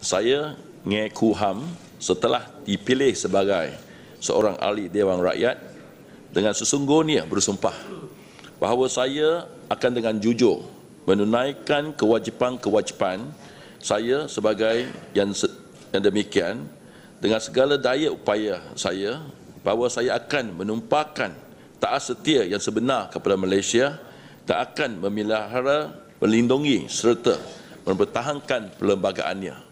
saya Nge Kuham setelah dipilih sebagai seorang ahli Dewan Rakyat dengan sesungguhnya bersumpah bahawa saya akan dengan jujur menunaikan kewajipan-kewajipan saya sebagai yang, se- yang demikian dengan segala daya upaya saya bahawa saya akan menumpahkan taat setia yang sebenar kepada Malaysia dan akan memelihara, melindungi serta mempertahankan perlembagaannya.